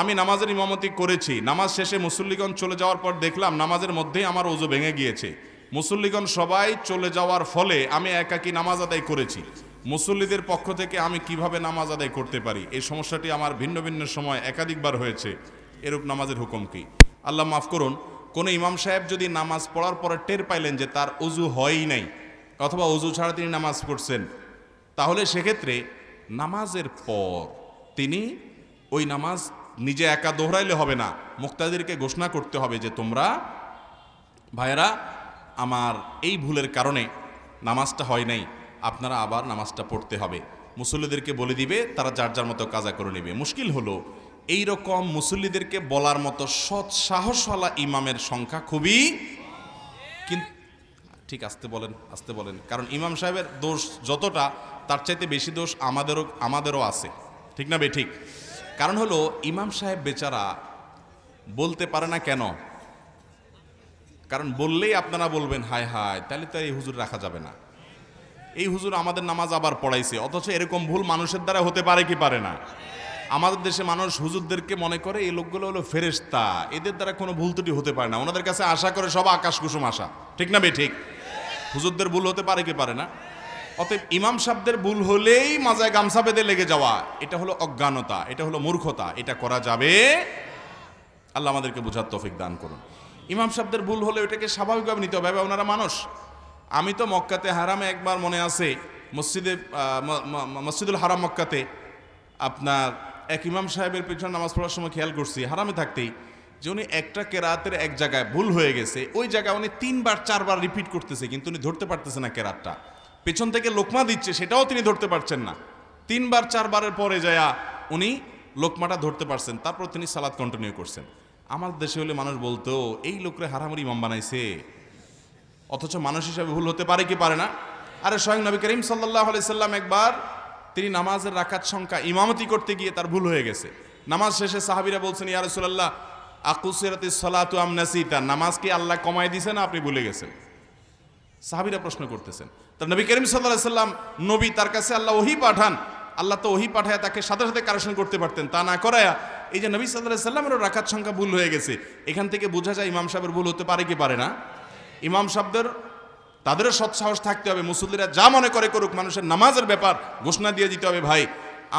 আমি নামাজের ইমামতি করেছি নামাজ শেষে মুসল্লিগণ চলে যাওয়ার পর দেখলাম নামাজের মধ্যেই আমার ওজু ভেঙে গিয়েছে মুসল্লিগণ সবাই চলে যাওয়ার ফলে আমি একাকি নামাজ আদায় করেছি মুসল্লিদের পক্ষ থেকে আমি কিভাবে নামাজ আদায় করতে পারি এই সমস্যাটি আমার ভিন্ন ভিন্ন সময় একাধিকবার হয়েছে এরূপ নামাজের হুকুম কি আল্লাহ মাফ করুন কোনো ইমাম সাহেব যদি নামাজ পড়ার পরে টের পাইলেন যে তার অজু হয়ই নাই অথবা অজু ছাড়া তিনি নামাজ পড়ছেন তাহলে সেক্ষেত্রে নামাজের পর তিনি ওই নামাজ নিজে একা দোহরাইলে হবে না মুক্তাদিরকে ঘোষণা করতে হবে যে তোমরা ভাইরা আমার এই ভুলের কারণে নামাজটা হয় নাই আপনারা আবার নামাজটা পড়তে হবে মুসল্লিদেরকে বলে দিবে তারা যার যার মতো কাজা করে নেবে মুশকিল হলো এই রকম মুসল্লিদেরকে বলার মতো সৎ সাহসওয়ালা ইমামের সংখ্যা খুবই কিন্তু ঠিক আসতে বলেন আসতে বলেন কারণ ইমাম সাহেবের দোষ যতটা তার চাইতে বেশি দোষ আমাদেরও আমাদেরও আছে ঠিক না বে ঠিক কারণ হলো ইমাম সাহেব বেচারা বলতে পারে না কেন কারণ বললেই আপনারা বলবেন হায় হায় তাহলে তো এই হুজুর রাখা যাবে না এই হুজুর আমাদের নামাজ আবার পড়াইছে অথচ এরকম ভুল মানুষের দ্বারা হতে পারে কি পারে না আমাদের দেশে মানুষ হুজুরদেরকে মনে করে এই লোকগুলো হলো ফেরেস্তা এদের দ্বারা কোনো ভুল ত্রুটি হতে পারে না ওনাদের কাছে আশা করে সব আকাশ কুসুম আশা ঠিক না বে ঠিক হুজুরদের ভুল হতে পারে কি পারে না অতএব ইমাম সাহেবদের ভুল হলেই মাজায় গামছা বেঁধে লেগে যাওয়া এটা হলো অজ্ঞানতা এটা হলো মূর্খতা এটা করা যাবে আল্লাহ আমাদেরকে বোঝার তফিক দান করুন ইমাম সাহেবদের ভুল হলে ওটাকে স্বাভাবিকভাবে নিতে হবে ওনারা মানুষ আমি তো মক্কাতে হারামে একবার মনে আছে মসজিদে মসজিদুল হারাম মক্কাতে আপনার এক ইমাম সাহেবের পিছনে নামাজ পড়ার সময় খেয়াল করছি হারামে থাকতেই যে উনি একটা কেরাতের এক জায়গায় ভুল হয়ে গেছে ওই জায়গায় উনি তিনবার চারবার রিপিট করতেছে কিন্তু উনি ধরতে পারতেছে না কেরাতটা পেছন থেকে লোকমা দিচ্ছে সেটাও তিনি ধরতে পারছেন না তিনবার চারবারের পরে যায়া উনি লোকমাটা ধরতে পারছেন তারপর তিনি সালাদ কন্টিনিউ করছেন আমার দেশে হলে মানুষ বলতো এই লোকরে হারামারি ইমাম বানাইছে অথচ মানুষ হিসাবে ভুল হতে পারে কি পারে না আরে স্বয়ং নবী করিম সাল্লাহ সাল্লাম একবার তিনি নামাজের রাখার সংখ্যা ইমামতি করতে গিয়ে তার ভুল হয়ে গেছে নামাজ শেষে সাহাবিরা বলছেন ইয়ারসুল্লাহ আকুসেরাতে সলাতু আমনাসিতা তার নামাজকে আল্লাহ কমায় দিছে না আপনি ভুলে গেছেন সাহাবিরা প্রশ্ন করতেছেন তার নবী করিম সাল্লাহ সাল্লাম নবী তার কাছে আল্লাহ ওহি পাঠান আল্লাহ তো ওহি পাঠায় তাকে সাথে সাথে কারেকশন করতে পারতেন তা না করায়া এই যে নবী সাল্লাহ সাল্লামেরও রাখার সংখ্যা ভুল হয়ে গেছে এখান থেকে বোঝা যায় ইমাম সাহেবের ভুল হতে পারে কি পারে না ইমাম সাহেবদের তাদেরও সৎসাহস থাকতে হবে মুসল্লিরা যা মনে করে করুক মানুষের নামাজের ব্যাপার ঘোষণা দিয়ে দিতে হবে ভাই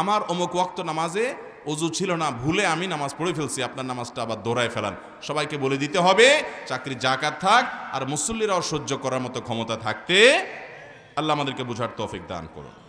আমার অমুক ওয়াক্ত নামাজে অজু ছিল না ভুলে আমি নামাজ পড়ে ফেলছি আপনার নামাজটা আবার দৌড়ায় ফেলান সবাইকে বলে দিতে হবে চাকরি জাকাত থাক আর মুসল্লিরাও সহ্য করার মতো ক্ষমতা থাকতে আল্লাহ আমাদেরকে বোঝার তৌফিক দান করুন